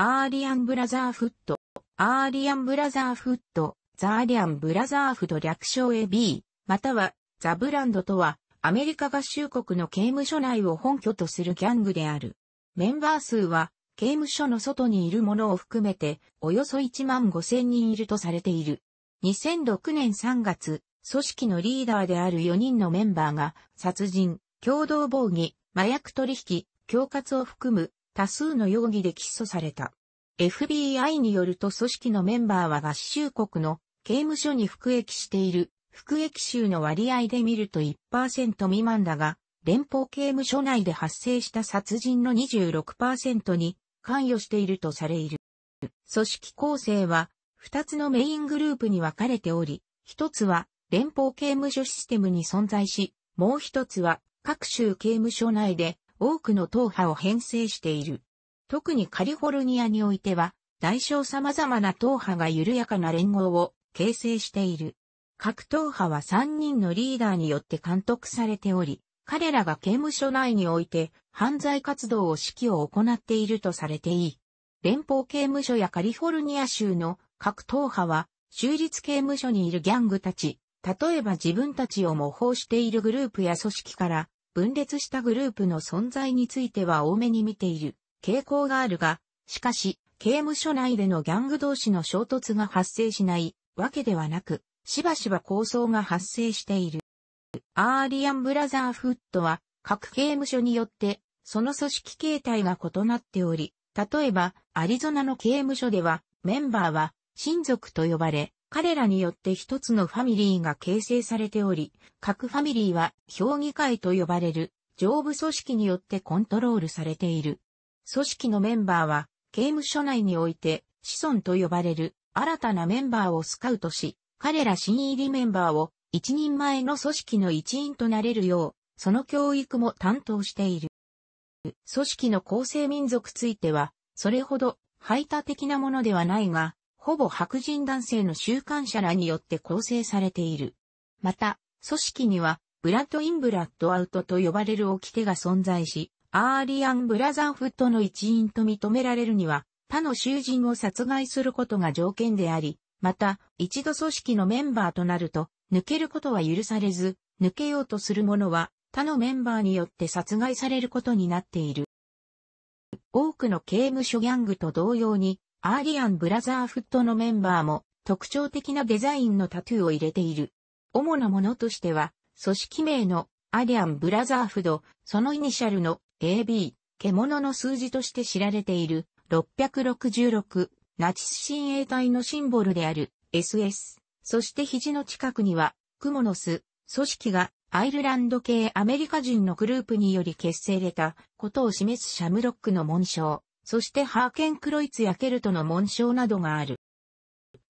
アーリアンブラザーフット、アーリアンブラザーフット、ザーリアンブラザーフと略称 AB、または、ザブランドとは、アメリカ合衆国の刑務所内を本拠とするギャングである。メンバー数は、刑務所の外にいる者を含めて、およそ1万5千人いるとされている。2006年3月、組織のリーダーである4人のメンバーが、殺人、共同防御、麻薬取引、恐喝を含む多数の容疑で起訴された。FBI によると組織のメンバーは合衆国の刑務所に服役している服役囚の割合で見ると1%未満だが、連邦刑務所内で発生した殺人の26%に関与しているとされる。組織構成は2つのメイングループに分かれており、1つは連邦刑務所システムに存在し、もう1つは各州刑務所内で多くの党派を編成している。特にカリフォルニアにおいては、大小様々な党派が緩やかな連合を形成している。各党派は3人のリーダーによって監督されており、彼らが刑務所内において犯罪活動を指揮を行っているとされていい。連邦刑務所やカリフォルニア州の各党派は、州立刑務所にいるギャングたち、例えば自分たちを模倣しているグループや組織から分裂したグループの存在については多めに見ている傾向があるが、しかし、刑務所内でのギャング同士の衝突が発生しないわけではなく、しばしば抗争が発生している。アーリアンブラザーフットは、各刑務所によって、その組織形態が異なっており、例えば、アリゾナの刑務所では、メンバーは、親族と呼ばれ、彼らによって一つのファミリーが形成されており、各ファミリーは評議会と呼ばれる上部組織によってコントロールされている。組織のメンバーは刑務所内において子孫と呼ばれる新たなメンバーをスカウトし、彼ら新入りメンバーを一人前の組織の一員となれるよう、その教育も担当している。組織の構成民族ついては、それほど排他的なものではないが、ほぼ白人男性の習慣者らによって構成されている。また、組織には、ブラッド・イン・ブラッド・アウトと呼ばれる掟が存在し、アーリアン・ブラザーフットの一員と認められるには、他の囚人を殺害することが条件であり、また、一度組織のメンバーとなると、抜けることは許されず、抜けようとする者は、他のメンバーによって殺害されることになっている。多くの刑務所ギャングと同様に、アーリアンブラザーフットのメンバーも特徴的なデザインのタトゥーを入れている。主なものとしては、組織名のアリアンブラザーフド、そのイニシャルの AB、獣の数字として知られている666、ナチス親衛隊のシンボルである SS、そして肘の近くには、クモの巣、組織がアイルランド系アメリカ人のグループにより結成れたことを示すシャムロックの紋章。そしてハーケンクロイツやケルトの紋章などがある。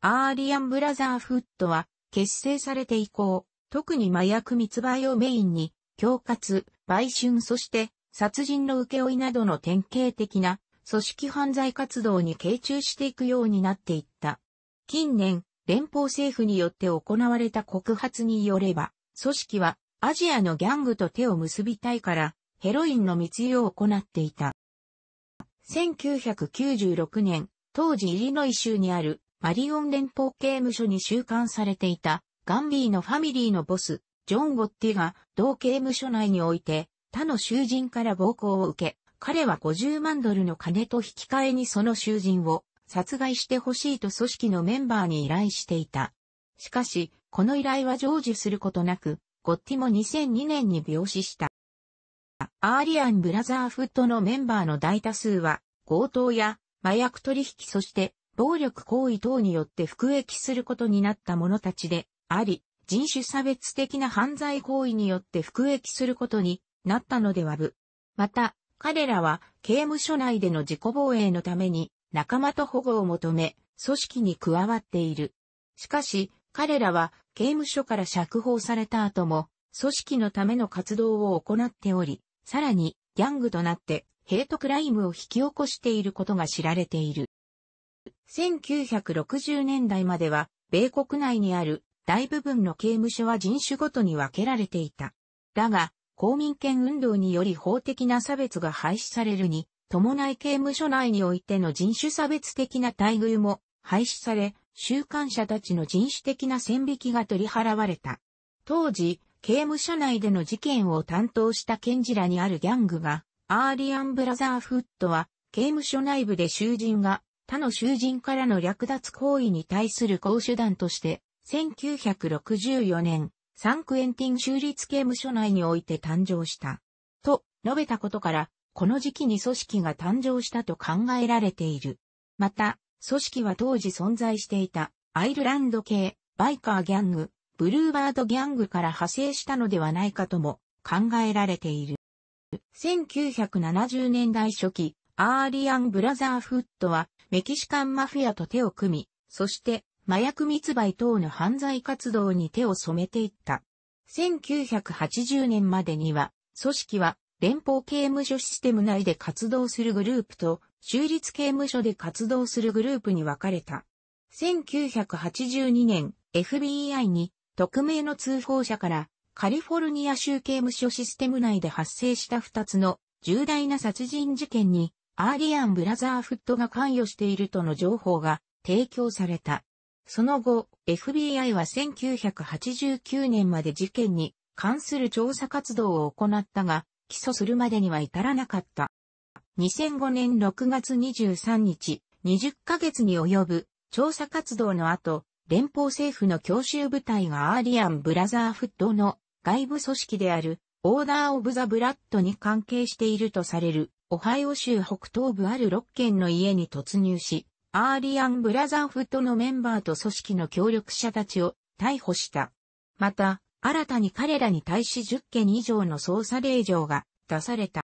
アーリアンブラザーフットは結成されて以降、特に麻薬密売をメインに、恐喝、売春そして殺人の請負などの典型的な組織犯罪活動に傾注していくようになっていった。近年、連邦政府によって行われた告発によれば、組織はアジアのギャングと手を結びたいから、ヘロインの密輸を行っていた。1996年、当時イリノイ州にあるマリオン連邦刑務所に収監されていたガンビーのファミリーのボス、ジョン・ゴッティが同刑務所内において他の囚人から暴行を受け、彼は50万ドルの金と引き換えにその囚人を殺害してほしいと組織のメンバーに依頼していた。しかし、この依頼は成就することなく、ゴッティも2002年に病死した。アーリアンブラザーフットのメンバーの大多数は、強盗や麻薬取引そして暴力行為等によって服役することになった者たちであり、人種差別的な犯罪行為によって服役することになったのではぶ。また、彼らは刑務所内での自己防衛のために仲間と保護を求め、組織に加わっている。しかし、彼らは刑務所から釈放された後も組織のための活動を行っており、さらに、ギャングとなって、ヘイトクライムを引き起こしていることが知られている。1960年代までは、米国内にある大部分の刑務所は人種ごとに分けられていた。だが、公民権運動により法的な差別が廃止されるに、伴い刑務所内においての人種差別的な待遇も廃止され、習慣者たちの人種的な線引きが取り払われた。当時、刑務所内での事件を担当した検事らにあるギャングが、アーリアンブラザーフッドは、刑務所内部で囚人が、他の囚人からの略奪行為に対する公手段として、1964年、サンクエンティン州立刑務所内において誕生した。と、述べたことから、この時期に組織が誕生したと考えられている。また、組織は当時存在していた、アイルランド系、バイカーギャング、ブルーバードギャングから派生したのではないかとも考えられている。1970年代初期、アーリアン・ブラザーフットはメキシカンマフィアと手を組み、そして麻薬密売等の犯罪活動に手を染めていった。1980年までには、組織は連邦刑務所システム内で活動するグループと州立刑務所で活動するグループに分かれた。1982年、FBI に匿名の通報者からカリフォルニア州刑務所システム内で発生した2つの重大な殺人事件にアーリアン・ブラザーフットが関与しているとの情報が提供された。その後、FBI は1989年まで事件に関する調査活動を行ったが、起訴するまでには至らなかった。2005年6月23日、20ヶ月に及ぶ調査活動の後、連邦政府の強襲部隊がアーリアン・ブラザーフッドの外部組織であるオーダー・オブ・ザ・ブラッドに関係しているとされるオハイオ州北東部ある6軒の家に突入し、アーリアン・ブラザーフッドのメンバーと組織の協力者たちを逮捕した。また、新たに彼らに対し10件以上の捜査令状が出された。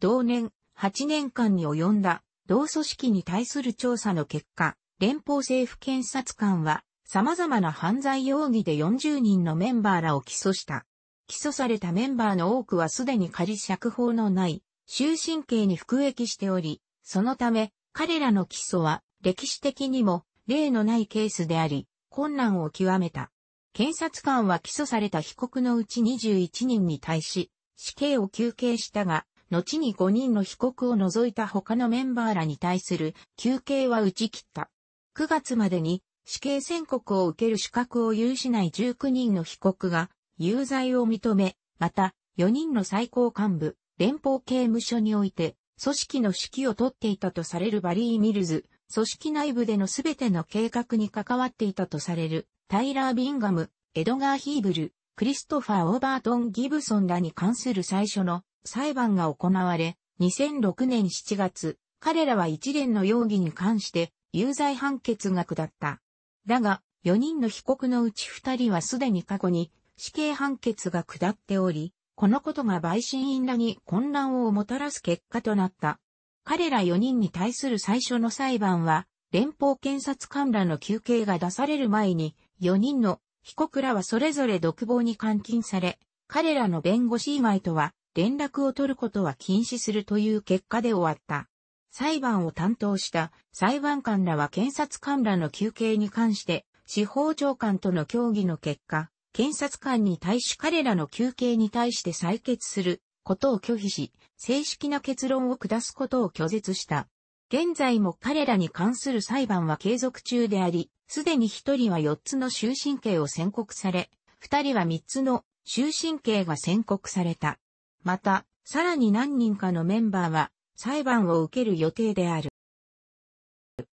同年、8年間に及んだ同組織に対する調査の結果、連邦政府検察官は様々な犯罪容疑で40人のメンバーらを起訴した。起訴されたメンバーの多くはすでに仮釈放のない終身刑に服役しており、そのため彼らの起訴は歴史的にも例のないケースであり、困難を極めた。検察官は起訴された被告のうち21人に対し、死刑を求刑したが、後に5人の被告を除いた他のメンバーらに対する求刑は打ち切った。9月までに死刑宣告を受ける資格を有しない19人の被告が有罪を認め、また4人の最高幹部、連邦刑務所において組織の指揮を取っていたとされるバリー・ミルズ、組織内部での全ての計画に関わっていたとされるタイラー・ビンガム、エドガー・ヒーブル、クリストファー・オーバートン・ギブソンらに関する最初の裁判が行われ、2006年7月、彼らは一連の容疑に関して有罪判決が下った。だが、4人の被告のうち2人はすでに過去に死刑判決が下っており、このことが陪審員らに混乱をもたらす結果となった。彼ら4人に対する最初の裁判は、連邦検察官らの休刑が出される前に、4人の被告らはそれぞれ独房に監禁され、彼らの弁護士以外とは連絡を取ることは禁止するという結果で終わった。裁判を担当した裁判官らは検察官らの休憩に関して司法長官との協議の結果、検察官に対し彼らの休憩に対して採決することを拒否し、正式な結論を下すことを拒絶した。現在も彼らに関する裁判は継続中であり、すでに一人は四つの終身刑を宣告され、二人は三つの終身刑が宣告された。また、さらに何人かのメンバーは裁判を受ける予定である。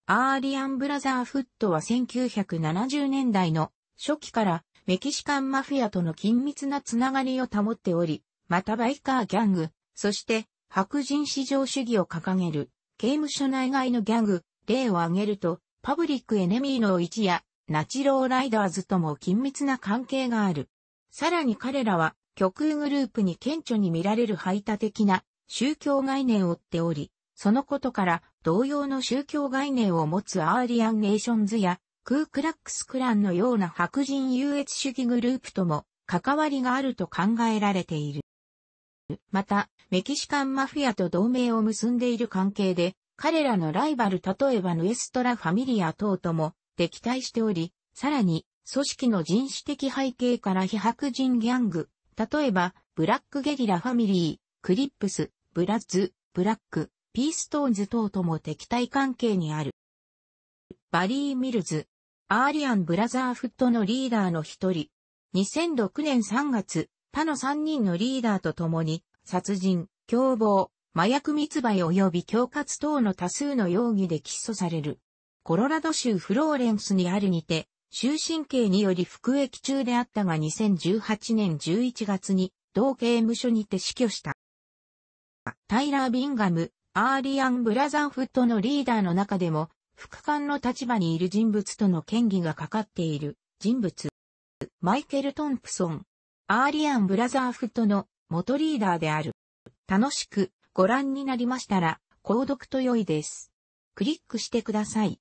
アーリアン・ブラザーフットは1970年代の初期からメキシカンマフィアとの緊密なつながりを保っており、またバイカーギャング、そして白人至上主義を掲げる刑務所内外のギャング、例を挙げると、パブリックエネミーの一やナチローライダーズとも緊密な関係がある。さらに彼らは極右グループに顕著に見られる排他的な宗教概念を追っており、そのことから同様の宗教概念を持つアーリアン・ネーションズやクークラックス・クランのような白人優越主義グループとも関わりがあると考えられている。また、メキシカンマフィアと同盟を結んでいる関係で、彼らのライバル例えばヌエストラ・ファミリア等とも敵対しており、さらに、組織の人種的背景から非白人ギャング、例えば、ブラックゲリラファミリー、クリップス、ブラッズ、ブラック、ピーストーンズ等とも敵対関係にある。バリー・ミルズ、アーリアン・ブラザーフットのリーダーの一人、2006年3月、他の3人のリーダーと共に、殺人、共謀、麻薬密売及び恐喝等の多数の容疑で起訴される。コロラド州フローレンスにあるにて、終身刑により服役中であったが2018年11月に同刑務所にて死去した。タイラー・ビンガム、アーリアン・ブラザーフットのリーダーの中でも、副官の立場にいる人物との権威がかかっている人物。マイケル・トンプソン。アーリアン・ブラザーフットの元リーダーである。楽しくご覧になりましたら、購読と良いです。クリックしてください。